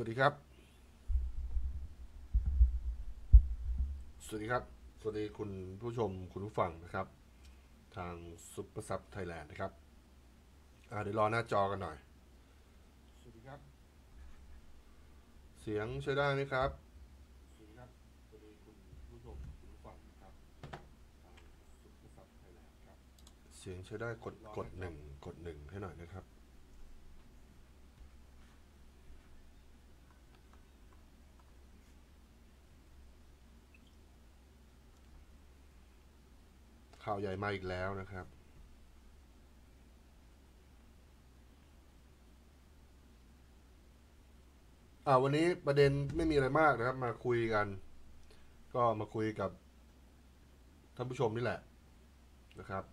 วัสดีครับ สวัสดีครับ สวัสดีคุณผู้ชมคุณผู้ฟังนะครับ ทางซุปเปอร์ซับไทยแลนด์นะครับเดี๋ยวรอหน้าจอกันหน่อย สวัสดีครับ เสียงใช้ได้ไหมครับ เสียงใช้ได้กดกดหนึ่งกดหนึ่งให้หน่อยนะครับข่าวใหญ่มาอีกแล้วนะครับ อ่าวันนี้ประเด็นไม่มีอะไรมากนะครับ มาคุยกัน ก็มาคุยกับท่านผู้ชมนี่แหละนะครับ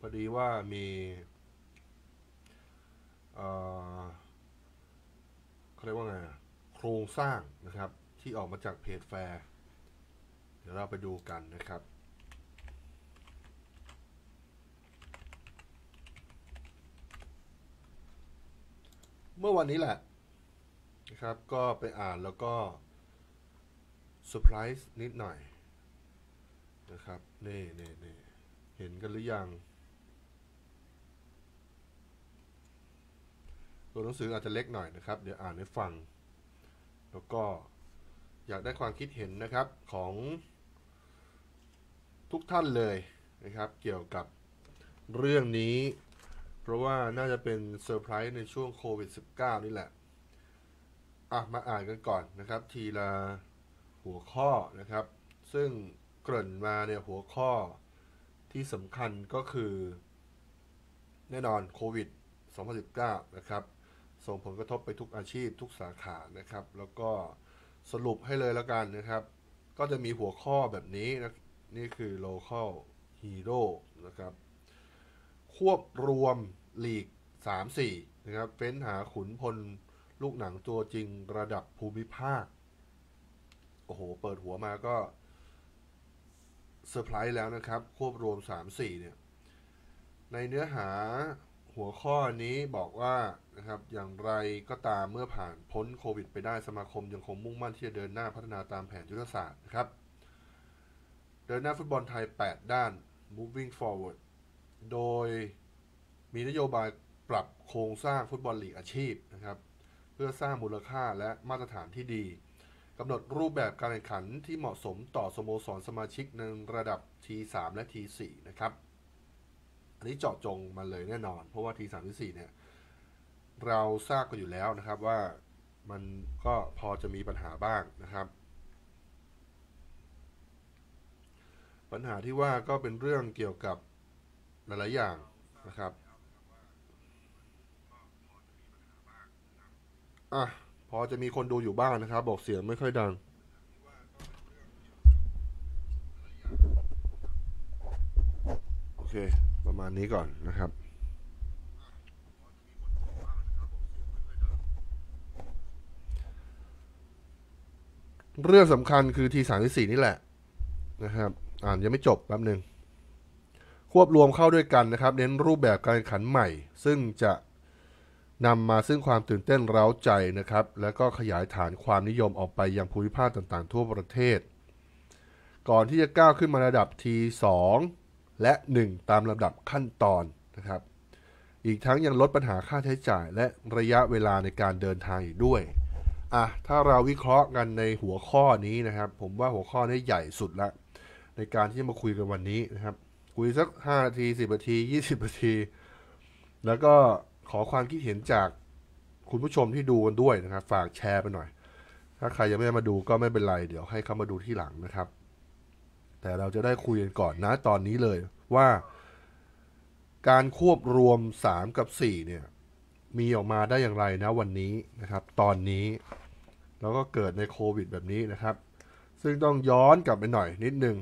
พอดีว่ามีเขาเรียกว่าไงโครงสร้างนะครับ ที่ออกมาจากเพจแฟร์ เดี๋ยวเราไปดูกันนะครับเมื่อวันนี้แหละนะครับก็ไปอ่านแล้วก็เซอร์ไพรส์นิดหน่อย นะครับนี่นี่นี่เห็นกันหรือยังตัวหนังสืออาจจะเล็กหน่อยนะครับเดี๋ยวอ่านให้ฟัง แล้วก็อยากได้ความคิดเห็นนะครับของทุกท่านเลยนะครับ เกี่ยวกับเรื่องนี้เพราะว่าน่าจะเป็นเซอร์ไพรส์ในช่วงโควิด -19 นี่แหละ อ่ะมาอ่านกันก่อนนะครับ ทีละหัวข้อนะครับ ซึ่งเกริ่นมาเนี่ยหัวข้อที่สำคัญก็คือ แน่นอนโควิด 2019 นะครับ ส่งผลกระทบไปทุกอาชีพทุกสาขานะครับ แล้วก็สรุปให้เลยแล้วกันนะครับ ก็จะมีหัวข้อแบบนี้นะนี่คือ local hero นะครับควบรวมหลีก 3-4นะครับเฟ้นหาขุนพลลูกหนังตัวจริงระดับภูมิภาค โอ้โห เปิดหัวมาก็เซอร์ไพรส์แล้วนะครับ ควบรวม 3-4 เนี่ย ในเนื้อหาหัวข้อนี้บอกว่านะครับอย่างไรก็ตามเมื่อผ่านพ้นโควิดไปได้สมาคมยังคงมุ่งมั่นที่จะเดินหน้าพัฒนาตามแผนยุทธศาสตร์นะครับ เดินหน้าฟุตบอลไทย 8 ด้าน moving forward โดยมีนโยบายปรับโครงสร้างฟุตบอลลีกอาชีพนะครับ เพื่อสร้างมูลค่าและมาตรฐานที่ดีกำหนดรูปแบบการแข่งขันที่เหมาะสมต่อสโมสรสมาชิกในระดับ T3 และ T4 นะครับอันนี้เจาะจงมาเลยแน่นอนเพราะว่า T3 T4 เนี่ย เราทราบกันอยู่แล้วนะครับว่ามันก็พอจะมีปัญหาบ้างนะครับ ปัญหาที่ว่าก็เป็นเรื่องเกี่ยวกับหลายๆ อย่างนะครับ อ่ะ พอจะมีคนดูอยู่บ้างนะครับ บอกเสียงไม่ค่อยดัง โอเค ประมาณนี้ก่อนนะครับ เรื่องสำคัญคือทีสามที่สี่นี่แหละนะครับ อ่านยังไม่จบแป๊บหนึ่งควบรวมเข้าด้วยกันนะครับ เน้นรูปแบบการแข่งขันใหม่ ซึ่งจะนำมาซึ่งความตื่นเต้นร้าใจนะครับ และก็ขยายฐานความนิยมออกไปยังภูมิภาคต่างๆ ทั่วประเทศ ก่อนที่จะก้าวขึ้นมาระดับ T2 และ 1 ตามลำดับขั้นตอนนะครับ อีกทั้งยังลดปัญหาค่าใช้จ่าย และระยะเวลาในการเดินทางอีกด้วย อ่ะถ้าเราวิเคราะห์กันในหัวข้อนี้นะครับ ผมว่าหัวข้อนี้ใหญ่สุดละ ในการที่จะมาคุยกันวันนี้นะครับคุยสักห้านาทีสิบนาทียี่สิบนาที แล้วก็ขอความคิดเห็นจากคุณผู้ชมที่ดูกันด้วยนะครับ ฝากแชร์ไปหน่อย ถ้าใครยังไม่มาดูก็ไม่เป็นไร เดี๋ยว ให้เขามาดูที่หลังนะครับ แต่เราจะได้คุยกันก่อนนะ ตอนนี้เลยว่า การควบรวม 3 กับ4เนี่ย มีออกมาได้อย่างไรนะวันนี้นะครับ ตอนนี้แล้วก็เกิดในโควิด แบบนี้นะครับ ซึ่งต้องย้อนกลับไปหน่อยนิดนึง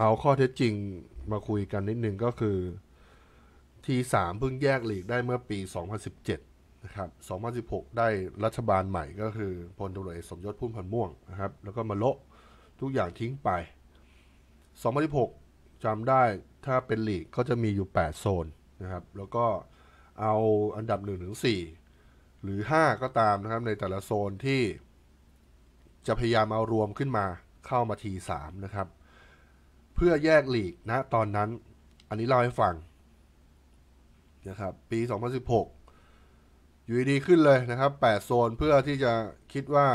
เอาข้อเท็จจริงมาคุยกันนิดนึงก็คือทีสามเพิ่งแยกหลีกได้เมื่อปี 2017 นะครับ 2016 ได้รัฐบาลใหม่ก็คือพลตุรเอกสมยศพุ่มพันม่วงนะครับ แล้วก็มาโละทุกอย่างทิ้งไป 2016จำได้ถ้าเป็นหลีกก็จะมีอยู่ 8 โซนนะครับ แล้วก็เอาอันดับ 1 ถึง 4 หรือ 5 ก็ตามนะครับ ในแต่ละโซนที่ จะพยายามเอารวมขึ้นมาเข้ามาที3นะครับเพื่อแยกหลีกนะ ตอนนั้น อันนี้เล่าให้ฟังนะครับปี 2016อยู่ดีขึ้นเลยนะครับ 8 โซนเพื่อที่จะคิดว่า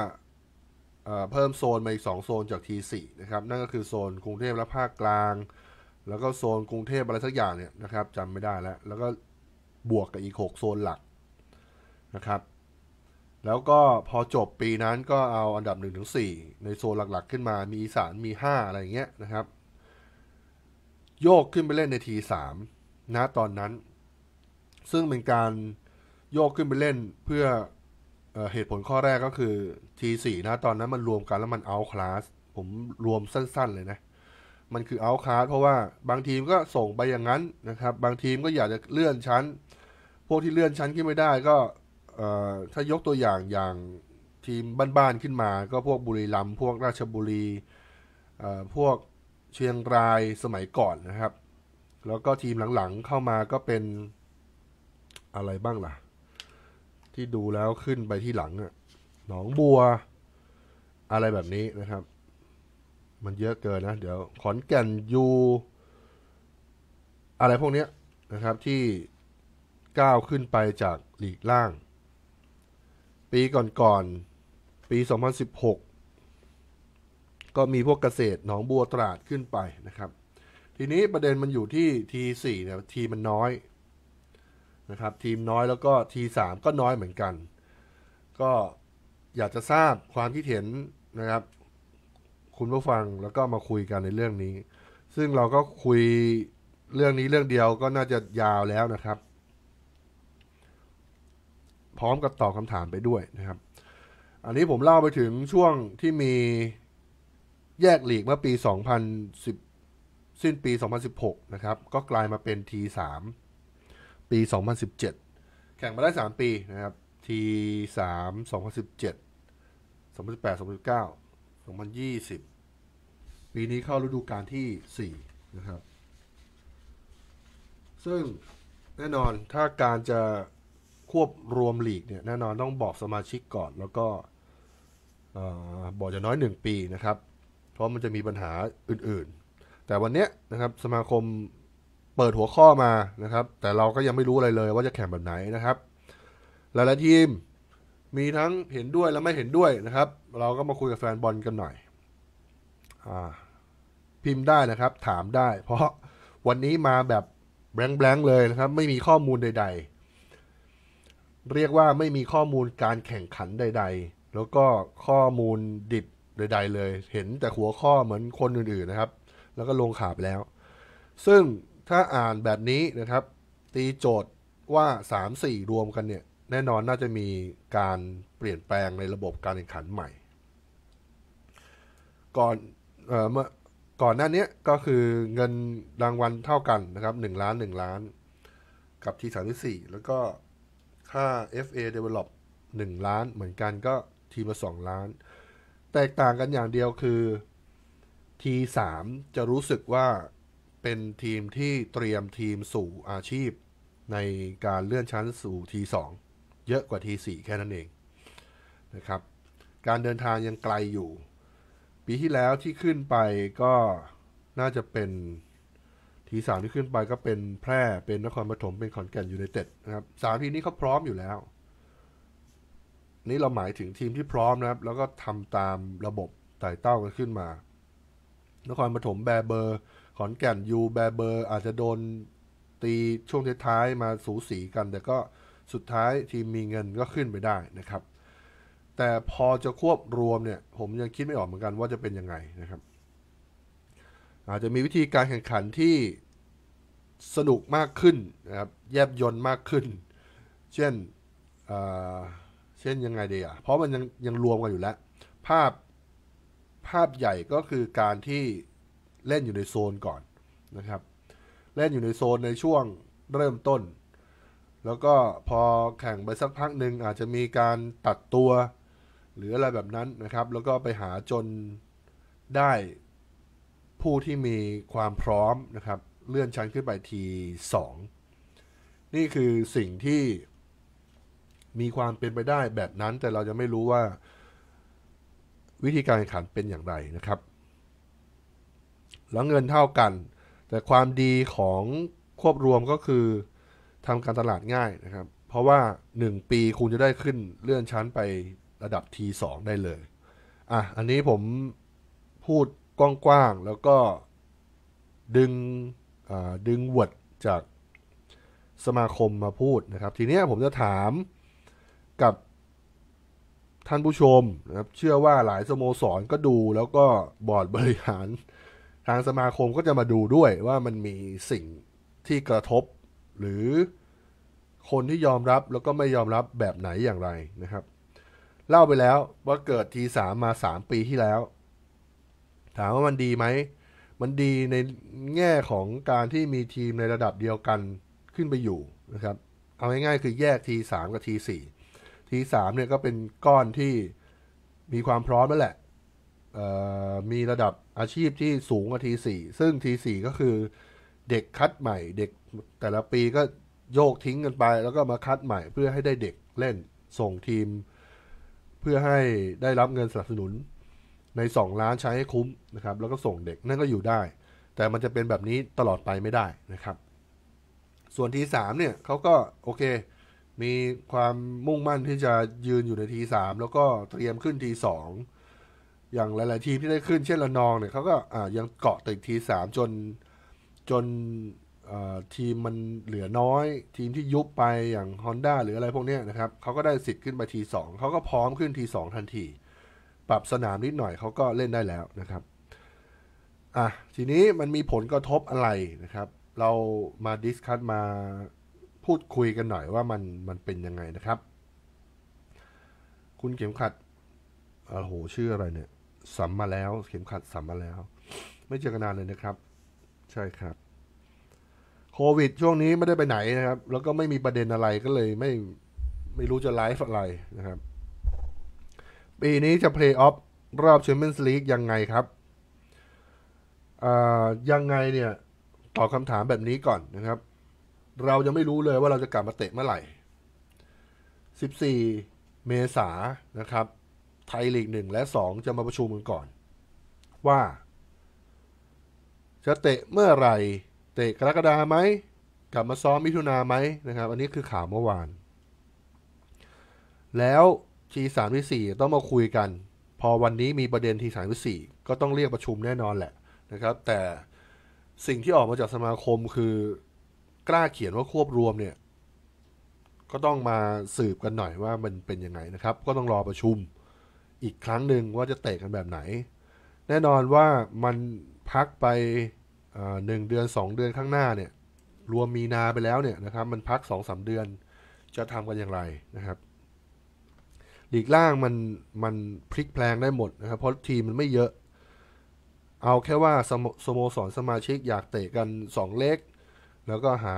เพิ่มโซนมาอีก 2 โซนจาก T4 นะครับนั่นก็คือโซนกรุงเทพและภาคกลาง แล้วก็โซนกรุงเทพอะไรสักอย่างเนี่ยนะครับจำไม่ได้แล้ว แล้วก็บวกกับอีก 6 โซนหลักนะครับ แล้วก็พอจบปีนั้นก็เอาอันดับ1-4 ในโซนหลักๆ ขึ้นมามีอีสานมี 5 อะไรอย่างเงี้ยนะครับโยกขึ้นไปเล่นในทีสามนะตอนนั้น ซึ่งเป็นการโยกขึ้นไปเล่นเพื่อเอเหตุผลข้อแรกก็คือทีสี่นะตอนนั้น มันรวมกันแล้วมันเอาคลาสผมรวมสั้น ๆ เลยนะ มันคือเอาคลาสเพราะว่าบางทีมก็ส่งไปอย่างนั้นนะครับ บางทีมก็อยากจะเลื่อนชั้น พวกที่เลื่อนชั้นขึ้นไม่ได้ก็ถ้ายกตัวอย่างอย่างทีมบ้านๆขึ้นมา ก็พวกบุรีรัมย์พวกราชบุรีพวกเชียงรายสมัยก่อนนะครับ แล้วก็ทีมหลังๆ เข้ามาก็เป็นอะไรบ้างล่ะ ที่ดูแล้วขึ้นไปที่หลังอะหนองบัว อะไรแบบนี้นะครับ มันเยอะเกินนะ เดี๋ยวขอนแก่นยูอะไรพวกนี้นะครับ ที่ก้าวขึ้นไปจากหลีกล่าง ปีก่อนๆ ปี 2016ก็มีพวกเกษตรหนองบัวตราดขึ้นไปนะครับ ทีนี้ประเด็นมันอยู่ที่ทีสี่เนี่ยทีมันน้อยนะครับ ทีมน้อยแล้วก็ทีสามก็น้อยเหมือนกัน ก็อยากจะทราบความคิดเห็นนะครับ คุณผู้ฟังแล้วก็มาคุยกันในเรื่องนี้ ซึ่งเราก็คุยเรื่องนี้เรื่องเดียวก็น่าจะยาวแล้วนะครับ พร้อมกับตอบคำถามไปด้วยนะครับ อันนี้ผมเล่าไปถึงช่วงที่มีแยกหลีกเมื่อปี 2010สิ้นปี 2016 นะครับ ก็กลายมาเป็น T3 ปี 2017 แข่งมาได้ 3 ปีนะครับ T3 2017 2018 2019 2020 ปีนี้เข้าฤดูกาลที่ 4 นะครับ ซึ่งแน่นอน ถ้าการจะ ควบรวมหลีกเนี่ย แน่นอนต้องบอกสมาชิกก่อน แล้วก็บอกจะน้อย 1 ปีนะครับเพราะมันจะมีปัญหาอื่นๆ แต่วันนี้นะครับ สมาคมเปิดหัวข้อมานะครับ แต่เราก็ยังไม่รู้อะไรเลยว่าจะแข่งแบบไหนนะครับ หลายๆทีมมีทั้งเห็นด้วยและไม่เห็นด้วยนะครับ เราก็มาคุยกับแฟนบอลกันหน่อยอพิมพ์ได้นะครับ ถามได้ เพราะวันนี้มาแบบ แบงค์เลยนะครับ ไม่มีข้อมูลใด ๆ เรียกว่าไม่มีข้อมูลการแข่งขันใด ๆ แล้วก็ข้อมูลดิบใดๆเลย เห็นแต่หัวข้อเหมือนคนอื่นๆนะครับ แล้วก็ลงขาปแล้ว ซึ่งถ้าอ่านแบบนี้นะครับ ตีโจทย์ว่า 3-4 รวมกันเนี่ย แน่นอนน่าจะมีการเปลี่ยนแปลงในระบบการแข่งขันใหม่ก่อนเออเมื่อก่อนหน้านี้ก็คือเงินรางวัลเท่ากันนะครับ 1 ล้าน 1 ล้าน กับทีสามที่สี่แล้วก็ค่า FA Develop 1 ล้านเหมือนกันก็ทีมละ2ล้านแตกต่างกันอย่างเดียวคือทีสามจะรู้สึกว่าเป็นทีมที่เตรียมทีมสู่อาชีพ ในการเลื่อนชั้นสู่ทีสองเยอะกว่าทีสี่แค่นั้นเอง นะครับ การเดินทางยังไกลอยู่ ปีที่แล้วที่ขึ้นไปก็น่าจะเป็นทีสามที่ขึ้นไปก็เป็นแพร่เป็นนครปฐมเป็นขอนแก่นยูเนเต็ดนะครับสามทีนี้เขาพร้อมอยู่แล้วนี่เราหมายถึงทีมที่พร้อมนะครับ แล้วก็ทำตามระบบไต่เต้ากันขึ้นมา นครปฐม แบเบอร์ ขอนแก่น ยู แบเบอร์ อาจจะโดน ตีช่วงท้ายมาสูสีกัน แต่ก็สุดท้ายทีมมีเงินก็ขึ้นไปได้นะครับ แต่พอจะควบรวมเนี่ย ผมยังคิดไม่ออกเหมือนกันว่าจะเป็นยังไงนะครับ อาจจะมีวิธีการแข่งขันที่ สนุกมากขึ้นนะครับ แยบยนต์มากขึ้น เช่นเช่นยังไงดีอ่ะ เพราะมันยังยังรวมกันอยู่แล้ว ภาพภาพใหญ่ก็คือการที่เล่นอยู่ในโซนก่อนนะครับ เล่นอยู่ในโซนในช่วงเริ่มต้น แล้วก็พอแข่งไปสักพักหนึ่งอาจจะมีการตัดตัวหรืออะไรแบบนั้นนะครับ แล้วก็ไปหาจนได้ผู้ที่มีความพร้อมนะครับ เลื่อนชั้นขึ้นไปที2นี่คือสิ่งที่มีความเป็นไปได้แบบนั้นแต่เราจะไม่รู้ว่าวิธีการแข่งขันเป็นอย่างไรนะครับแล้วเงินเท่ากัน แต่ความดีของควบรวมก็คือทำการตลาดง่ายนะครับ เพราะว่า 1 ปีคุณจะได้ขึ้นเลื่อนชั้นไประดับ T2 ได้เลยอ่ะอันนี้ผมพูดกว้างๆ แล้วก็ดึงดึงวดจากสมาคมมาพูดนะครับ ทีนี้ผมจะถามับ ท่านผู้ชม นะครับ เชื่อว่าหลายสโมสรก็ดูแล้วก็บอร์ดบริหาร ทางสมาคมก็จะมาดูด้วยว่ามันมีสิ่งที่กระทบ หรือคนที่ยอมรับแล้วก็ไม่ยอมรับแบบไหนอย่างไรนะครับ เล่าไปแล้วว่าเกิดทีสามมามปีที่แล้ว ถามว่ามันดีไหม มันดีในแง่ของการที่มีทีมในระดับเดียวกันขึ้นไปอยู่นะครับ เอาง่ายๆคือแยกทีสามกับทีสี่ทีสามเนี่ยก็เป็นก้อนที่มีความพร้อมแล้วแหละ มีระดับอาชีพที่สูงกว่าทีสี่ซึ่งทีสี่ก็คือ เด็กคัดใหม่เด็กแต่ละปีก็โยกทิ้งกันไป แล้วก็มาคัดใหม่เพื่อให้ได้เด็กเล่นส่งทีม เพื่อให้ได้รับเงินสนับสนุนใน 2 ล้านใช้ให้คุ้มนะครับแล้วก็ส่งเด็กนั่นก็อยู่ได้ แต่มันจะเป็นแบบนี้ตลอดไปไม่ได้นะครับ ส่วนทีสามเนี่ยเขาก็โอเคมีความมุ่งมั่นที่จะยืนอยู่ในทีสามแล้วก็เตรียมขึ้นทีสองอย่างหลายๆ ทีมที่ได้ขึ้นเช่นละนองเนี่ยเขาก็ยังเกาะติดทีสามจนจนทีมมันเหลือน้อยทีมที่ยุบไปอย่าง Honda หรืออะไรพวกนี้นะครับเขาก็ได้สิทธิ์ขึ้นมาทีสองเขาก็พร้อมขึ้นทีสองทันที ปรับสนามนิดหน่อย เขาก็เล่นได้แล้วนะครับอ่ะทีนี้มันมีผลกระทบอะไรนะครับเรามาดิสคัตมาพูดคุยกันหน่อยว่ามันมันเป็นยังไงนะครับ คุณเข็มขัดโอ้โหชื่ออะไรเนี่ยสัมมาแล้ว เข็มขัดสัมมาแล้ว ไม่เจอกันนานเลยนะครับ ใช่ครับ โควิดช่วงนี้ไม่ได้ไปไหนนะครับ แล้วก็ไม่มีประเด็นอะไรก็เลยไม่ไม่รู้จะไลฟ์อะไรนะครับ ปีนี้จะเพลย์ออฟรอบแชมเปี้ยนส์ลีกยังไงครับอ่ายังไงเนี่ยตอบคำถามแบบนี้ก่อนนะครับเรา ยังไม่รู้เลยว่าเราจะกลับมาเตะเมื่อไหร่ 14 เมษานะครับ ไทยลีกหนึ่งและสองจะมาประชุมกันก่อน ว่า จะเตะเมื่อไหร่เตะกรกฎาไหมกลับมาซ้อมมิถุนาไหมนะครับอันนี้คือข่าวเมื่อวาน แล้วทีสามที่สี่ต้องมาคุยกัน พอวันนี้มีประเด็นทีสามที่สี่ก็ต้องเรียกประชุมแน่นอนแหละนะครับ แต่สิ่งที่ออกมาจากสมาคมคือกล้าเขียนว่าควบรวมเนี่ย ก็ต้องมาสืบกันหน่อยว่ามันเป็นยังไงนะครับ ก็ต้องรอประชุมอีกครั้งหนึ่งว่าจะเตะกันแบบไหน แน่นอนว่ามันพักไปหนึ่งเดือน2 เดือนข้างหน้าเนี่ย รวมมีนาไปแล้วเนี่ยนะครับ มันพักสองสเดือน จะทำกันอย่างไรนะครับหลีกล่างมันมันพลิกแพลงได้หมดนะครับเพราะทีมมันไม่เยอะ เอาแค่ว่าสโมสรสมาชิกอยากเตะกัน 2 เล็กแล้วก็หา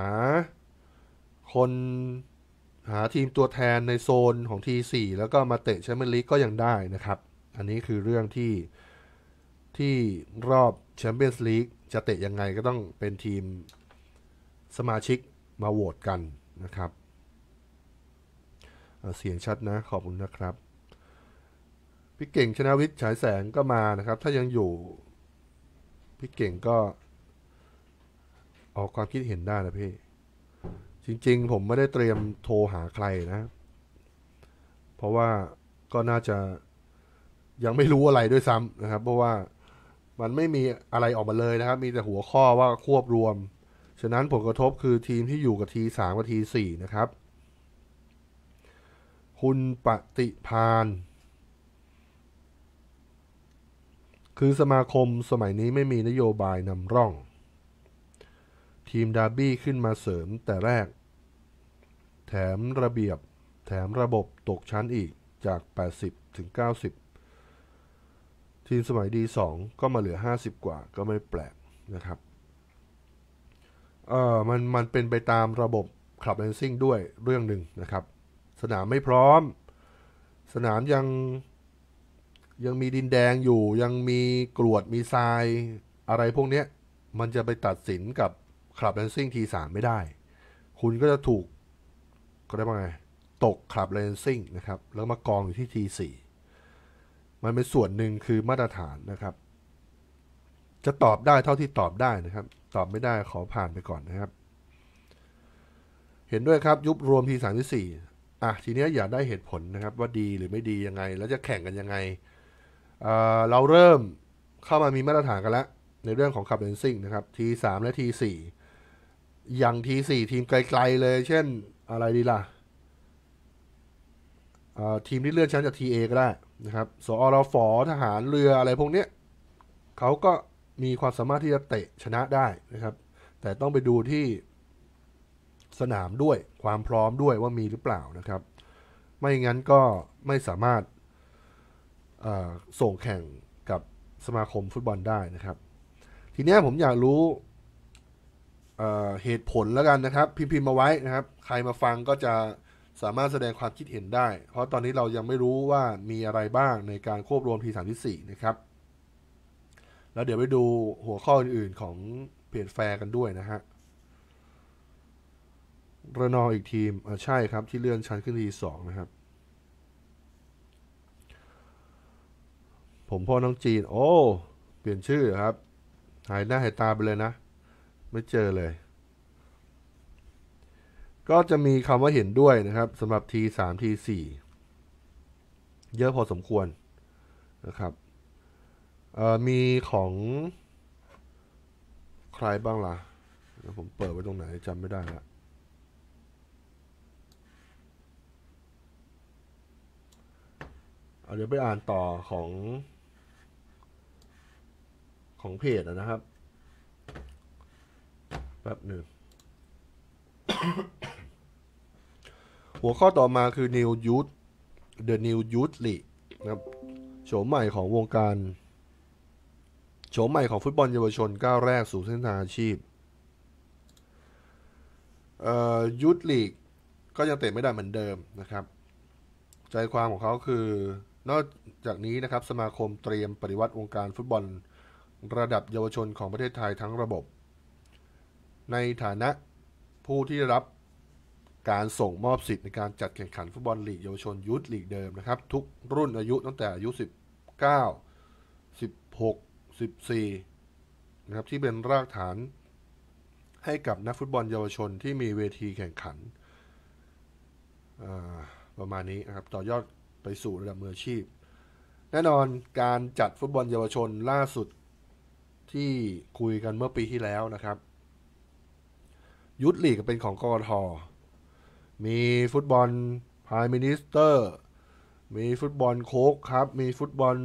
คนหาทีมตัวแทนในโซนของ T4 แล้วก็มาเตะแชมเปี้ยนลีกก็ยังได้นะครับ อันนี้คือเรื่องที่ที่รอบแชมเปี้ยนส์ลีกจะเตะยังไงก็ต้องเป็นทีมสมาชิกมาโหวตกันนะครับ เสียงชัดนะขอบคุณนะครับพี่เก่งชนะวิทย์ ฉายแสงก็มานะครับ ถ้ายังอยู่พี่เก่งก็ออกความคิดเห็นได้นะพี่ จริงๆ ผมไม่ได้เตรียมโทรหาใครนะ เพราะว่าก็น่าจะยังไม่รู้อะไรด้วยซ้ำนะครับ เพราะว่ามันไม่มีอะไรออกมาเลยนะครับ มีแต่หัวข้อว่าควบรวม ฉะนั้นผลกระทบคือทีมที่อยู่กับทีสามกับทีสี่นะครับ คุณปฏิพานคือสมาคมสมัยนี้ไม่มีนโยบายนำร่องทีมดาร์บี้ ขึ้นมาเสริมแต่แรก แถมระเบียบแถมระบบตกชั้นอีกจาก 80 ถึง 90 ทีมสมัยดี2ก็มาเหลือ 50 กว่า ก็ไม่แปลกนะครับเออมัน มันเป็นไปตามระบบ คลับแลนซิ่งด้วยเรื่องหนึ่งนะครับ สนามไม่พร้อม สนามยังยังมีดินแดงอยู่ยังมีกรวดมีทรายอะไรพวกนี้มันจะไปตัดสินกับคลับเลนซิ่งทีสามไม่ได้ คุณก็จะถูกก็ได้ว่าไงตกคลับเลนซิ่งนะครับ แล้วมากองอยู่ที่ทีสี่มันเป็นส่วนหนึ่งคือมาตรฐานนะครับ จะตอบได้เท่าที่ตอบได้นะครับ ตอบไม่ได้ขอผ่านไปก่อนนะครับ เห็นด้วยครับ ยุบรวมทีสามที่สี่อ่ะทีนี้อยากได้เหตุผลนะครับว่าดีหรือไม่ดียังไง แล้วจะแข่งกันยังไงเเราเริ่มเข้ามามีมาตรฐานกันแล้วในเรื่องของขับเลนซิ่งนะครับทีสามและทีี่อย่างทีสี่ทีมไกล ๆเลย เช่นอะไรดีล่ะ ทีมที่เลื่อนชั้นจากทีเอก็ได้นะครับสอรฟอทหารเรืออะไรพวกเนี้ยเขาก็มีความสามารถที่จะเตะชนะได้นะครับ แต่ต้องไปดูที่สนามด้วยความพร้อมด้วยว่ามีหรือเปล่านะครับ ไม่งั้นก็ไม่สามารถส่งแข่งกับสมาคมฟุตบอลได้นะครับ ทีนี้ผมอยากรู้เหตุผลแล้วกันนะครับ พิมพ์มาไว้นะครับ ใครมาฟังก็จะสามารถแสดงความคิดเห็นได้ เพราะตอนนี้เรายังไม่รู้ว่ามีอะไรบ้างในการควบรวมทีสามที่สี่นะครับ แล้วเดี๋ยวไปดูหัวข้ออื่นๆของ เพจแฟร์กันด้วยนะฮะระนองอีกทีมใช่ครับที่เลื่อนชั้นขึ้นทีสองนะครับ ผมพ่อน้องจีนโอ้เปลี่ยนชื่อครับ หายหน้าหายตาไปเลยนะไม่เจอเลย ก็จะมีคำว่าเห็นด้วยนะครับสำหรับ T3 T4 เยอะพอสมควรนะครับ มีของใครบ้างล่ะ ผมเปิดไว้ตรงไหนจำไม่ได้ละเเดี๋ยวไปอ่านต่อของ ของเพจนะครับแ๊บหนึ่งหัวข้อต่อมาคือ New Youth The New Youth League นะครับโฉมใหม่ของวงการโฉมใหม่ของฟุตบอลเยาวชนก้าวแรกสู่เส้นทางอาชีพยุทธลีกก็ยังเตะไม่ได้เหมือนเดิมนะครับ ใจความของเขาคือ นอกจากนี้นะครับ สมาคมเตรียมปฏิวัติวงการฟุตบอลระดับเยาวชนของประเทศไทยทั้งระบบในฐานะผู้ที่รับการส่งมอบสิทธิ์ในการจัดแข่งขันฟุตบอลลีกเยาวชนยุทธลีกเดิมนะครับ ทุกรุ่นอายุตั้งแต่อายุ19 16 14นะครับที่เป็นรากฐาน ให้กับนักฟุตบอลเยาวชนที่มีเวทีแข่งขันประมาณนี้นะครับต่อยอดไปสู่ระดับมืออาชีพ แน่นอนการจัดฟุตบอลเยาวชนล่าสุดที่คุยกันเมื่อปีที่แล้วนะครับยุทธลีกเป็นของกรทมีฟุตบอลพายมินิสเตอร์มีฟุตบอลโค้กครับ มีฟุตบอล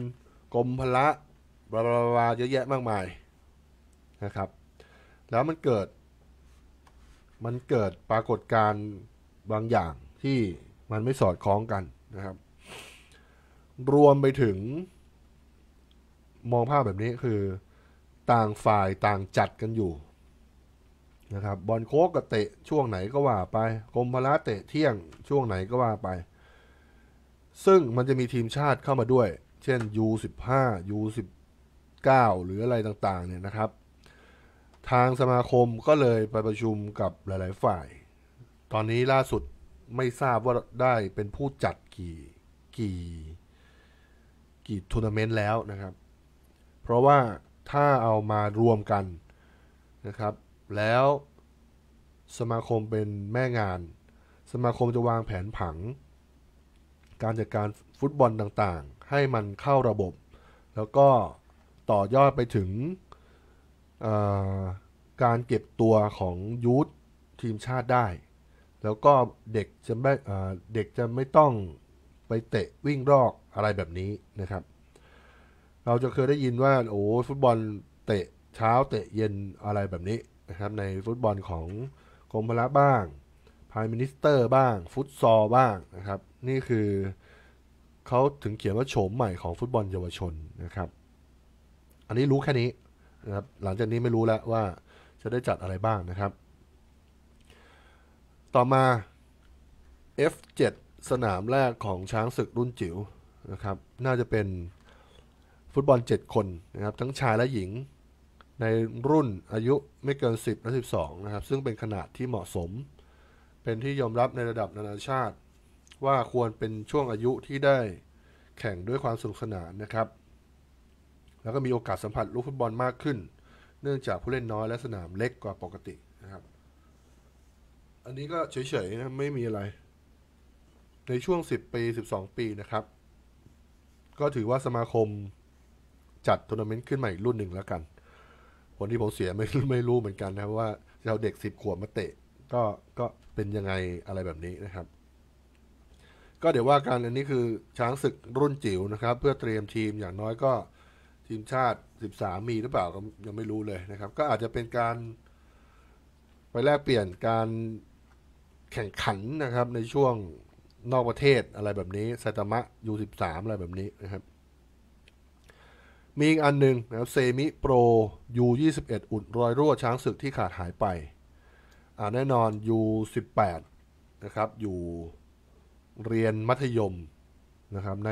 กรมพละบลาบลาเยอะแยะมากมายนะครับ แล้วมันเกิด มันเกิดปรากฏการณ์บางอย่างที่มันไม่สอดคล้องกันนะครับ รวมไปถึงมองภาพแบบนี้คือ ต่างฝ่ายต่างจัดกันอยู่นะครับบอลโคกก็เตะช่วงไหนก็ว่าไปกรมพละเตะเที่ยงช่วงไหนก็ว่าไป ซึ่งมันจะมีทีมชาติเข้ามาด้วย เช่น U15 U19 หรืออะไรต่าง ๆ เนี่ยนะครับ ทางสมาคมก็เลยไปประชุมกับหลาย ๆ ฝ่าย ตอนนี้ล่าสุดไม่ทราบว่าได้เป็นผู้จัดกี่กี่ กี่ทัวร์นาเมนต์แล้วนะครับ เพราะว่าถ้าเอามารวมกันนะครับแล้วสมาคมเป็นแม่งาน สมาคมจะวางแผนผัง การจัดการฟุตบอลต่างๆ ให้มันเข้าระบบ แล้วก็ต่อยอดไปถึงการเก็บตัวของยูททีมชาติได้ แล้วก็เด็กจะไม่เด็กจะไม่ต้องไปเตะวิ่งรอกอะไรแบบนี้นะครับ เราจะเคยได้ยินว่าโอ้ฟุตบอลเตะเช้าเตะเย็นอะไรแบบนี้ะครับในฟุตบอลของกรมพละบ้างพายมินิสเตอร์บ้าง ฟุตซอลบ้างนะครับ นี่คือเขาถึงเขียนว่า โฉมใหม่ของฟุตบอลเยาวชนนะครับ อันนี้รู้แค่นี้นะครับ หลังจากนี้ไม่รู้แล้วว่าจะได้จัดอะไรบ้างนะครับ ต่อมา F7 สนามแรกของช้างศึกรุ่นจิ๋วนะครับ น่าจะเป็นฟุตบอล7คนนะครับ ทั้งชายและหญิงในรุ่นอายุไม่เกิน 10และ12 นะครับ ซึ่งเป็นขนาดที่เหมาะสม เป็นที่ยอมรับในระดับนานาชาติ ว่าควรเป็นช่วงอายุที่ได้แข่งด้วยความสนุกสนานนะครับ แล้วก็มีโอกาสสัมผัสลูกฟุตบอลมากขึ้น เนื่องจากผู้เล่นน้อย และสนามเล็กกว่าปกตินะครับ อันนี้ก็เฉยๆนะไม่มีอะไร ในช่วง 10 ปี 12 ปีนะครับ ก็ถือว่าสมาคมจัดทัวร์นาเมนต์ขึ้นใหม่รุ่นหนึ่งแล้วกันลที่ผมเสียไม่ไม่รู้เหมือนกันนะว่าเราเด็กสิบขวบมาเตะก็ก็เป็นยังไงอะไรแบบนี้นะครับ ก็เดี๋ยวว่ากันอันนี้คือช้างศึกรุ่นจิ๋วนะครับ เพื่อเตรียมทีมอย่างน้อยก็ ทีมชาติ13มีหรือเปล่าก็ยังไม่รู้เลยนะครับ ก็อาจจะเป็นการ ไปแลกเปลี่ยนการแข่งขันนะครับในช่วงนอกประเทศอะไรแบบนี้ไซตามะยู13อะไรแบบนี้นะครับมีอีกอันหนึ่งนะครับเซมิโปร U21 อุดรอยรั่วช้างศึกที่ขาดหายไป อ่าแน่นอน U18 นะครับ อยู่เรียนมัธยม นะครับ ใน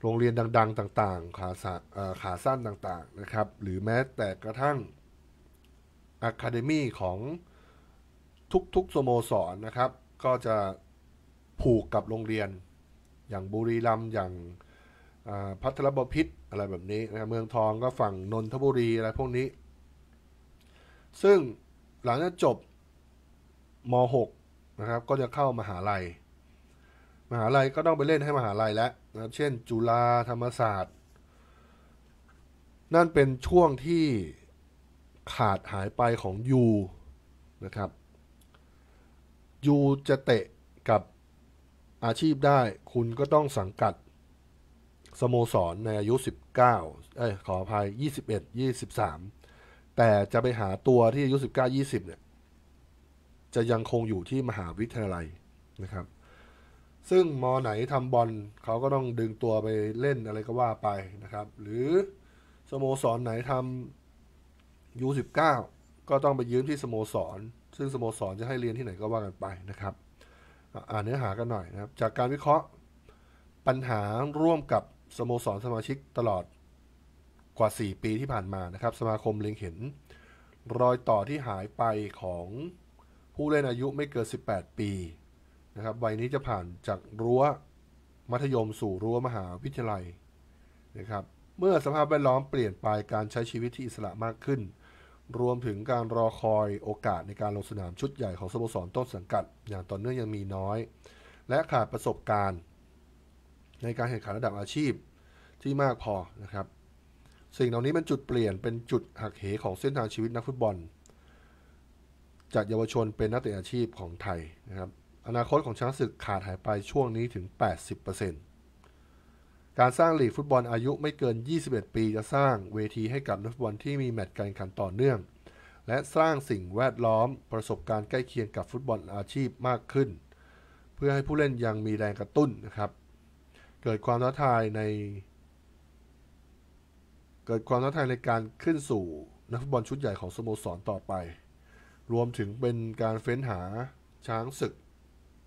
โรงเรียนดังๆต่าง ๆขาสั้นขาสั้นต่างๆนะครับ หรือแม้แต่กระทั่งอะคาเดมี่ของทุกๆ สโมสรนนะครับ ก็จะผูกกับโรงเรียนอย่างบุรีรัมย์อย่างพัทรบพิษอะไรแบบนี้นะเมืองทองก็ฝั่ง นนทบุรี อะไรพวกนี้ ซึ่งหลังจากจบม .6 นะครับ ก็จะเข้ามหาลัย มหาลัยก็ต้องไปเล่นให้มหาลัยแล้วนะเช่น จุฬาธรรมศาสตร์ นั่นเป็นช่วงที่ขาดหายไปของยูนะครับยูจะเตะกับอาชีพได้ คุณก็ต้องสังกัดสโมสรในอายุ19เอ้ยขออภัย21 23 แต่จะไปหาตัวที่อายุ19 20เนี่ยจะยังคงอยู่ที่มหาวิทยาลัยนะครับ ซึ่งมอไหนทำบอลเขาก็ต้องดึงตัวไปเล่นอะไรก็ว่าไปนะครับ หรือ สโมสรไหนทำยูสิบเก้าก็ต้องไปยืมที่สโมสร ซึ่งสโมสรจะให้เรียนที่ไหนก็ว่ากันไปนะครับอ่านเนื้อหากันหน่อยนะครับ จากการวิเคราะห์ปัญหาร่วมกับสโมสรสมาชิกตลอดกว่า 4 ปีที่ผ่านมานะครับ สมาคมเล็งเห็น รอยต่อที่หายไปของผู้เล่นอายุไม่เกิน18 ปีนะครับวัยนี้จะผ่านจากรั้วมัธยมสู่รั้วมหาวิทยาลัยนะครับเมื่อสภาพแวดล้อมเปลี่ยนไปการใช้ชีวิตที่อิสระมากขึ้น รวมถึงการรอคอยโอกาสในการลงสนามชุดใหญ่ของสโมสรต้นสังกัดอย่างต่อนเนื่องยังมีน้อย และขาดประสบการณ์ในการแข่งขันระดับอาชีพที่มากพอนะครับ สิ่งเหล่านี้เป็นจุดเปลี่ยนเป็นจุดหักเหของเส้นทางชีวิตนักฟุตบอล จากเยาวชนเป็นนักเตะอาชีพของไทยนะครับ อนาคตของช้างศึกขาดหายไปช่วงนี้ถึง 80%การสร้างหลีกฟุตบอลอายุไม่เกิน 21 ปีจะสร้างเวทีให้กับนักฟุตบอลที่มีแมตช์การแข่งขันต่อเนื่อง และสร้างสิ่งแวดล้อม ประสบการณ์ใกล้เคียงกับฟุตบอลอาชีพมากขึ้น เพื่อให้ผู้เล่นยังมีแรงกระตุ้นนะครับเกิดความท้าทายใน เกิดความท้าทายในการขึ้นสู่ นักฟุตบอลชุดใหญ่ของสโมสรต่อไป รวมถึงเป็นการเฟ้นหาช้างศึก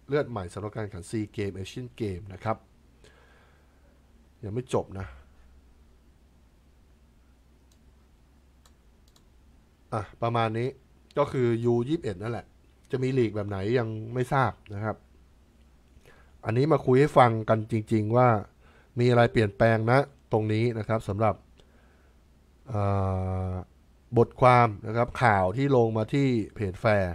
เลือดใหม่สำหรับการแข่งซีเกมเอเชียนเกมนะครับยังไม่จบนะ อ่ะ ประมาณนี้ก็คือ U21 นั่นแหละจะมีลีกแบบไหนยังไม่ทราบนะครับอันนี้มาคุยให้ฟังกันจริงๆว่ามีอะไรเปลี่ยนแปลงนะตรงนี้นะครับสำหรับบทความนะครับ ข่าวที่ลงมาที่เพจแฟร์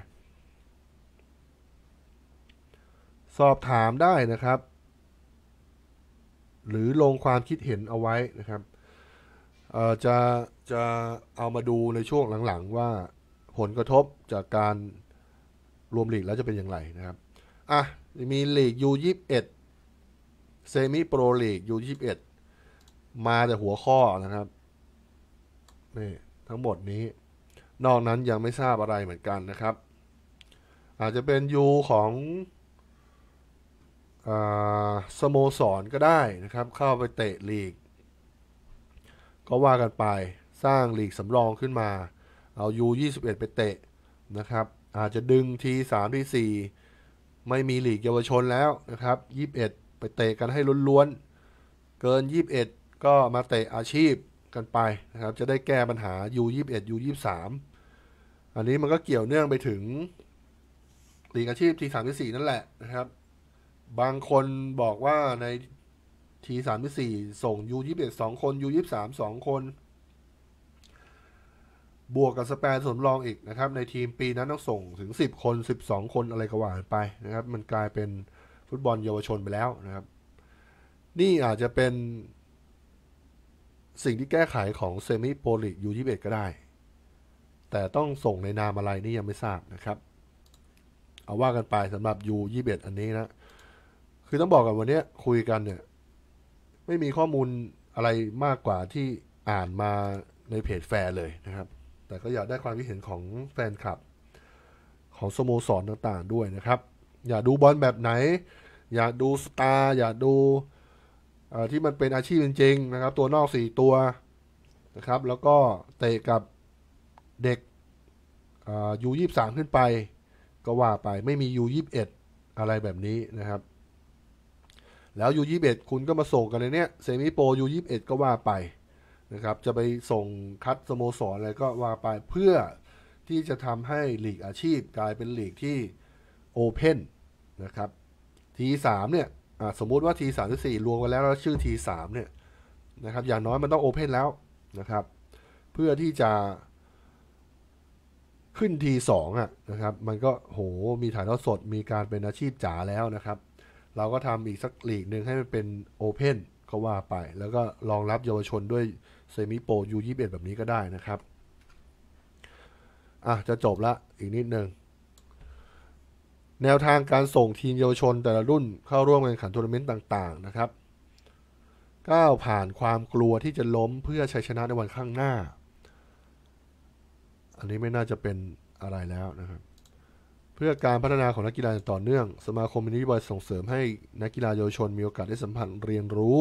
สอบถามได้นะครับหรือลงความคิดเห็นเอาไว้นะครับ จะจะเอามาดูในช่วงหลังๆว่าผลกระทบจากการรวมหลีกแล้วจะเป็นอย่างไรนะครับอ่ะ มีลีกยูยี่สิบเอ็ดเซมิโปรลีกยูยี่สิบเอ็ดมาแต่หัวข้อนะครับ นี่ทั้งหมดนี้ นอกนั้นยังไม่ทราบอะไรเหมือนกันนะครับ อาจจะเป็นยูของอสโมสรก็ได้นะครับ เข้าไปเตะลีก ก็ว่ากันไปสร้างลีกสำรองขึ้นมา เอายู21ไปเตะนะครับ อาจจะดึงที3ที4ไม่มีหลีกเยาวชนแล้วนะครับ 21 ไปเตะกันให้ล้วนๆ เกิน 21 ก็มาเตะอาชีพกันไปนะครับ จะได้แก้ปัญหา U21 U23 อันนี้มันก็เกี่ยวเนื่องไปถึงหลีกอาชีพทีสามที่สี่นั่นแหละนะครับ บางคนบอกว่าในทีสามที่สี่ส่ง U21 สองคน U23 สองคนบวกกับสเปนสำรองอีกนะครับ ในทีมปีนั้นต้องส่งถึง 10 คน 12 คนอะไรก็ว่าไปนะครับ มันกลายเป็นฟุตบอลเยาวชนไปแล้วนะครับ นี่อาจจะเป็นสิ่งที่แก้ไขของเซมิโพลิกยูที่เบก็ได้ แต่ต้องส่งในนามอะไรนี่ยังไม่ทราบนะครับ เอาว่ากันไปสำหรับยูยี่เบอันนี้นะ คือต้องบอกกันวันนี้คุยกันเนี่ย ไม่มีข้อมูลอะไรมากกว่าที่อ่านมาในเพจแฟร์เลยนะครับแต่ก็อยากได้ความคิดเห็นของแฟนคลับของสโมสรต่างๆด้วยนะครับ อยากดูบอลแบบไหน อยากดูสตาร์อยากดูที่มันเป็นอาชีพจริง ๆนะครับ ตัวนอก4ตัวนะครับ แล้วก็เตะกับเด็กยูยี่สามขึ้นไป ก็ว่าไป ไม่มียูยี่เอ็ดอะไรแบบนี้นะครับ แล้วยูยี่เอ็ดคุณก็มาส่งกันในเนี่ย เซมิโปรยูยี่เอ็ดก็ว่าไปนะครับจะไปส่งคัดสโมสรอะไรก็ว่าไปเพื่อที่จะทำให้หลีกอาชีพกลายเป็นหลีกที่โอเพนนะครับทีสามเนี่ยสมมุติว่าทีสามที่สี่รวมกันแล้วแล้วชื่อทีสามเนี่ยนะครับ อย่างน้อยมันต้องโอเพนแล้วนะครับ เพื่อที่จะขึ้นทีสองอ่ะนะครับ มันก็โหมีถ่ายทอดสดมีการเป็นอาชีพจ๋าแล้วนะครับ เราก็ทำอีกสักหลีกหนึ่งให้มันเป็นโอเพนก็ว่าไป แล้วก็รองรับเยาวชนด้วยเซมิโปรยอ็ดแบบนี้ก็ได้นะครับ อ่ะจะจบละอีกนิดหนึ่ง แนวทางการส่งทีมเยาวชนแต่ละรุ่นเข้าร่วมการแข่งขันทัวร์นาเมนต์ต่าง ๆ นะครับ ก้าวผ่านความกลัวที่จะล้มเพื่อชัยชนะในวันข้างหน้า อันนี้ไม่น่าจะเป็นอะไรแล้วนะครับ เพื่อการพัฒนาของนักกีฬาต่อเนื่องสมาคมมินิบอยส่งเสริมให้นักกีฬาเยาวชน มีโอกาสได้สัมผัสเรียนรู้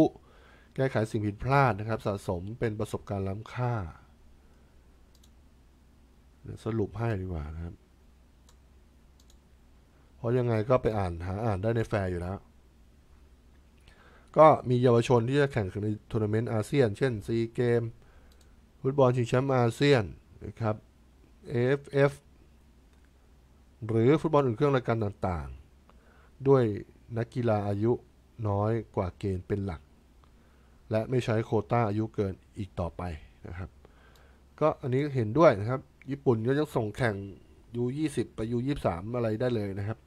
แก้ไขสิ่งผิดพลาดนะครับ สะสมเป็นประสบการณ์ล้ำค่า สรุปให้ดีกว่านะครับ เพราะยังไงก็ไปอ่านหาอ่านได้ในแฟร์อยู่แล้ว ก็มีเยาวชนที่จะแข่งขันในทัวร์นาเมนต์อาเซียน เช่น ซีเกม ฟุตบอลชิงแชมป์อาเซียน นะครับ AFF หรือฟุตบอลอื่นเครื่องรายการต่างๆ ด้วยนักกีฬาอายุน้อยกว่าเกณฑ์เป็นหลักและไม่ใช้โคต้าอายุเกินอีกต่อไปนะครับ ก็อันนี้เห็นด้วยนะครับ ญี่ปุ่นก็ยังส่งแข่งยู20ไปยู23อะไรได้เลยนะครับ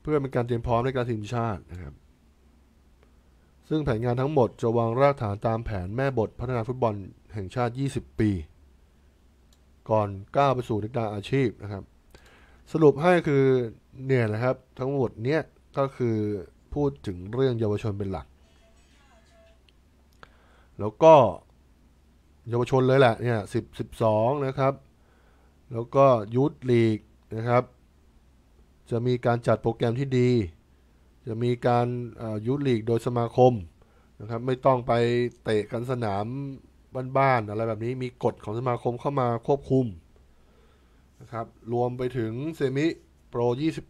เพื่อเป็นการเตรียมพร้อมในการทีมชาตินะครับ ซึ่งแผนงานทั้งหมดจะวางรากฐานตามแผนแม่บทพัฒนาฟุตบอลแห่งชาติ 20 ปี ก่อนก้าวไปสู่ในการอาชีพนะครับ สรุปให้คือเนี่ยนะครับทั้งหมดเนี้ยก็คือพูดถึงเรื่องเยาวชนเป็นหลักแล้วก็เยาวชนเลยแหละเนี่ยสิบสิบสองนะครับแล้วก็ยูทลีกนะครับจะมีการจัดโปรแกรมที่ดี จะมีการยูทลีกโดยสมาคมนะครับ ไม่ต้องไปเตะกันสนามบ้านๆอะไรแบบนี้มีกฎของสมาคมเข้ามาควบคุมนะครับ รวมไปถึงเซมิโปร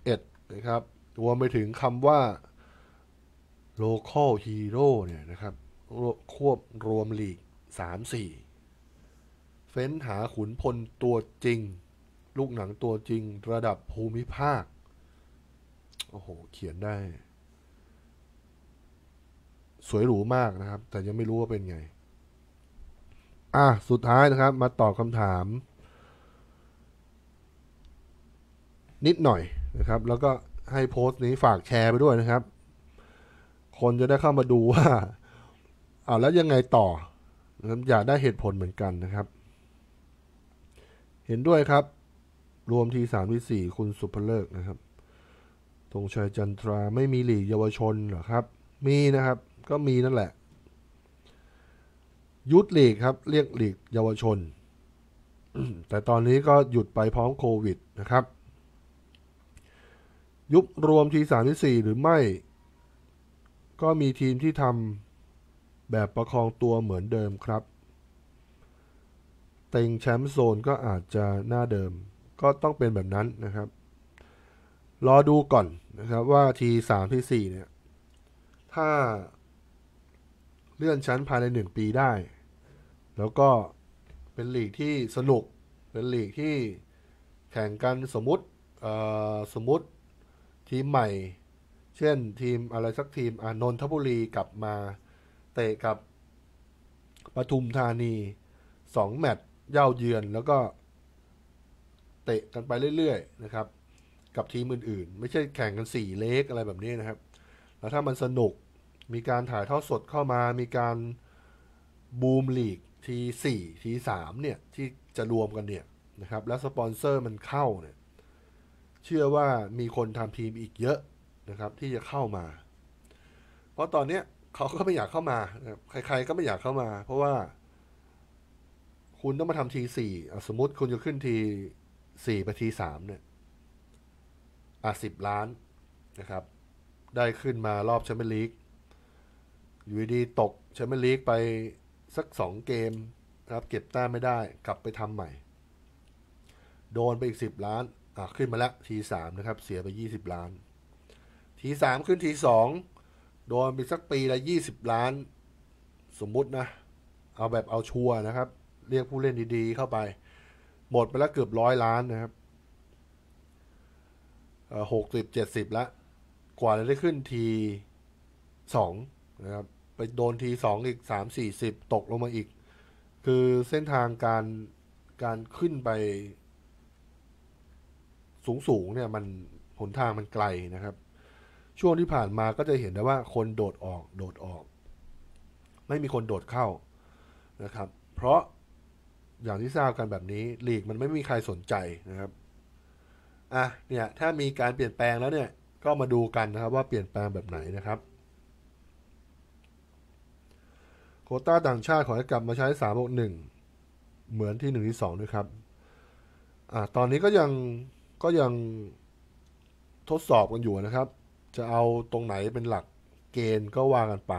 21 นะครับรวมไปถึงคำว่า local hero เนี่ยนะครับควบรวมลีก3-4เฟ้น หาขุนพลตัวจริง ลูกหนังตัวจริง ระดับภูมิภาค โอ้โห เขียนได้ สวยหรู มากนะครับ แต่ยังไม่รู้ ว่า เป็นไง อ่ะสุดท้ายนะครับ มาตอบคำถาม นิดหน่อยนะครับ แล้วก็ให้โพสต์นี้ฝากแชร์ไปด้วยนะครับ คนจะได้เข้ามาดูว่าเอาแล้วยังไงต่ออยากได้เหตุผลเหมือนกันนะครับ เห็นด้วยครับ รวมทีสามที่สี่คุณสุภเลิกนะครับธงชัยจันทราไม่มีหลีกเยาวชนหรอครับ มีนะครับ ก็มีนั่นแหละ ยุดหลีกครับเรียกหลีกเยาวชน แต่ตอนนี้ก็หยุดไปพร้อมโควิดนะครับ ยุบรวมทีสามที่สี่หรือไม่ ก็มีทีมที่ทำแบบประคองตัวเหมือนเดิมครับ เต็งแชมป์โซนก็อาจจะหน้าเดิม ก็ต้องเป็นแบบนั้นนะครับ รอดูก่อนนะครับว่าทีสามที่สี่เนี่ย ถ้าเลื่อนชั้นภายในหนึ่งปีได้ แล้วก็เป็นหลีกที่สนุก เป็นหลีกที่แข่งกันสมมติสมมติทีมใหม่ เช่นทีมอะไรสักทีมอนนทบุรีกลับมาเตะกับปทุมธานีสองแมตช์เย่าเยือนแล้วก็เตะกันไปเรื่อยๆนะครับ กับทีมอื่นๆ ไม่ใช่แข่งกันสี่เลกอะไรแบบนี้นะครับแล้วถ้ามันสนุกมีการถ่ายทอดสดเข้ามามีการบูมลีกทีสี่ทีสามเนี่ยที่จะรวมกันเนี่ยนะครับแล้วสปอนเซอร์มันเข้าเนี่ยเชื่อว่ามีคนทำทีมอีกเยอะนะครับ ที่จะเข้ามา เพราะตอนเนี้ยเขาก็ไม่อยากเข้ามาใคร ๆ ก็ไม่อยากเข้ามา เพราะว่า คุณต้องมาทำทีสี่ สมมติคุณจะขึ้นทีสี่ไปทีสามเนี่ยอ่ะสิบล้านนะครับ ได้ขึ้นมารอบแชมเปี้ยนลีกอยู่ดีตกแชมเปี้ยนลีกไปสักสองเกมนะครับ เก็บแต้มไม่ได้กลับไปทำใหม่ โดนไปอีกสิบล้านอ่ะขึ้นมาแล้วทีสามนะครับ เสียไปยี่สิบล้าน ทีสามขึ้นทีสองโดนไปสักปีละยี่สิบล้าน สมมุตินะ เอาแบบเอาชัวนะครับ เรียกผู้เล่นดีๆ เข้าไปหมดไปแล้วเกือบร้อยล้านนะครับหกสิบเจ็ดสิบละกว่าจะได้ขึ้นทีสองนะครับ ไปโดนทีสองอีกสามสี่สิบตกลงมาอีก คือเส้นทางการการขึ้นไป สูงสูงเนี่ยมันหนทางมันไกลนะครับช่วงที่ผ่านมาก็จะเห็นได้ว่าคนโดดออก โดดออก ไม่มีคนโดดเข้านะครับ เพราะอย่างที่ทราบกันแบบนี้ลีกมันไม่มีใครสนใจนะครับอ่ะเนี่ยถ้ามีการเปลี่ยนแปลงแล้วเนี่ยก็มาดูกันนะครับว่าเปลี่ยนแปลงแบบไหนนะครับ โคต้าต่างชาติขอให้กลับมาใช้สามบวกหนึ่งเหมือนที่หนึ่งที่สองด้วยครับอ่าตอนนี้ก็ยังก็ยังทดสอบกันอยู่นะครับจะเอาตรงไหนเป็นหลักเกณฑ์ก็ว่ากันไป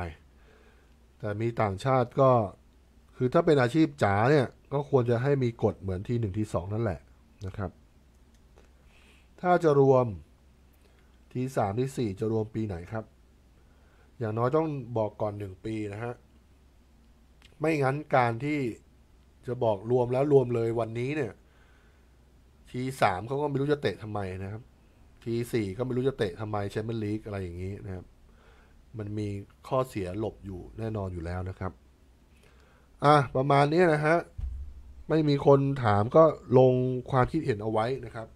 แต่มีต่างชาติก็คือถ้าเป็นอาชีพจ๋าเนี่ย ก็ควรจะให้มีกฎเหมือนที่1ที่2นั่น แหละนะครับ ถ้าจะรวมที่3ที่4จะรวมปีไหนครับ อย่างน้อยต้องบอกก่อน1ปีนะ ฮะ ไม่งั้นการที่ จะ บอกรวมแล้วรวมเลยวันนี้เนี่ย ทีสามเขาก็ไม่รู้จะเตะทำไมนะครับทีสี่ก็ไม่รู้จะเตะทำไมแชมเปี้ยนลีกอะไรอย่างนี้นะครับ มันมีข้อเสียหลบอยู่แน่นอนอยู่แล้วนะครับ อ่ะประมาณนี้นะฮะ ไม่มีคนถามก็ลงความคิดเห็นเอาไว้นะครับ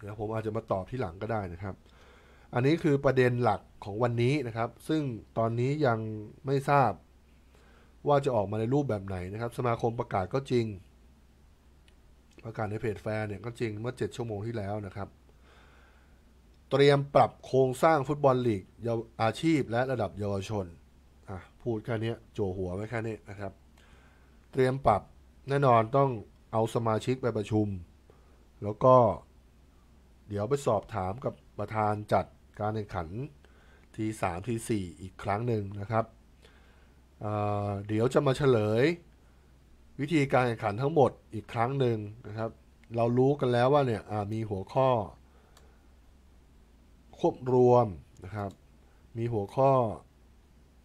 เดี๋ยวผมอาจจะมาตอบที่หลังก็ได้นะครับ อันนี้คือประเด็นหลักของวันนี้นะครับ ซึ่งตอนนี้ยังไม่ทราบว่าจะออกมาในรูปแบบไหนนะครับ สมาคมประกาศก็จริงประกาศในเพจแฟนเนี่ยก็จริงเมื่อ7ชั่วโมงที่แล้วนะครับ เตรียมปรับโครงสร้างฟุตบอลลีกอาชีพและระดับเยาวชนพูดแค่นี้โจหัวไว้แค่นี้นะครับ เตรียมปรับแน่นอนต้องเอาสมาชิกไปประชุม แล้วก็เดี๋ยวไปสอบถามกับประธานจัดการแข่งขันทีสามทีสี่อีกครั้งหนึ่งนะครับเเดี๋ยวจะมาเฉลยวิธีการแข่งขันทั้งหมดอีกครั้งหนึ่งนะครับ เรารู้กันแล้วว่าเนี่ยมีหัวข้อควบรวมนะครับ มีหัวข้อ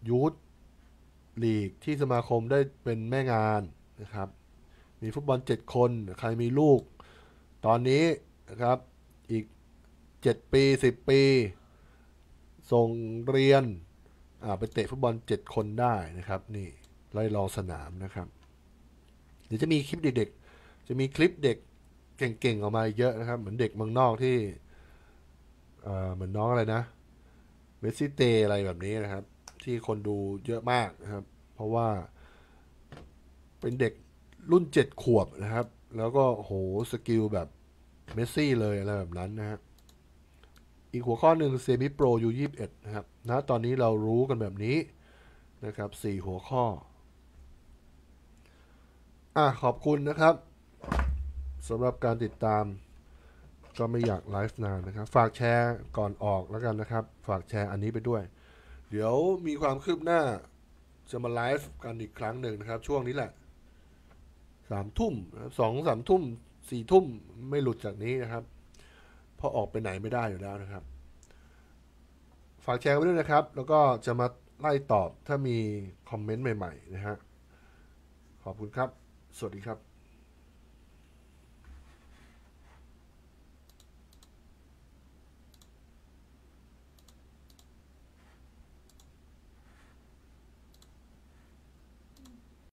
ยูทลีกที่สมาคมได้เป็นแม่งานนะครับ มีฟุตบอล7คนใครมีลูก ตอนนี้นะครับอีก7ปี10ปีส่งเรียนไปเตะฟุตบอล7คนได้นะครับ นี่ไล่รอง สนามนะครับเดี๋ยวจะมีคลิปเด็กๆจะมีคลิปเด็กเก่งๆออกมาเยอะนะครับ เหมือนเด็กเมืองนอกที่ เหมือนน้องอะไรนะเมสซี่เตอะไรแบบนี้นะครับ ที่คนดูเยอะมากนะครับ เพราะว่า เป็นเด็กรุ่นเจ็ดขวบนะครับ แล้วก็โหสกิลแบบเมสซี่เลยอะไรแบบนั้นนะฮะอีกหัวข้อหนึ่งเซมิโปรยูยี่สิบเอ็ดนะครับนะตอนนี้เรารู้กันแบบนี้นะครับสี่หัวข้ออ่ะขอบคุณนะครับสำหรับการติดตาม ก็ไม่อยากไลฟ์นานนะครับ ฝากแชร์ ก่อนออกแล้วกันนะครับ ฝากแชร์อันนี้ไปด้วย เดี๋ยวมีความคืบหน้า จะมาไลฟ์กันอีกครั้งหนึ่งนะครับ ช่วงนี้แหละสามทุ่มสองสามทุ่มสี่ทุ่มไม่หลุดจากนี้นะครับเพราะออกไปไหนไม่ได้อยู่แล้วนะครับ ฝากแชร์ไปด้วยนะครับ แล้วก็จะมาไล่ตอบถ้ามีคอมเมนต์ใหม่ ๆ นะฮะขอบคุณครับสวัสดีครับ